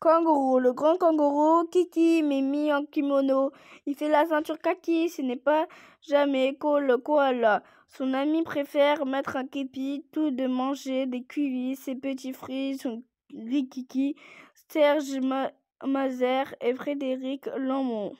Kangourou, le grand kangourou, Kiki, Mimi en kimono. Il fait la ceinture kaki, ce n'est pas jamais cool. le koala. Son ami préfère mettre un képi, tout de manger, des cuivis, ses petits fruits, son Kiki, Serge Mazer et Frédéric Lamont.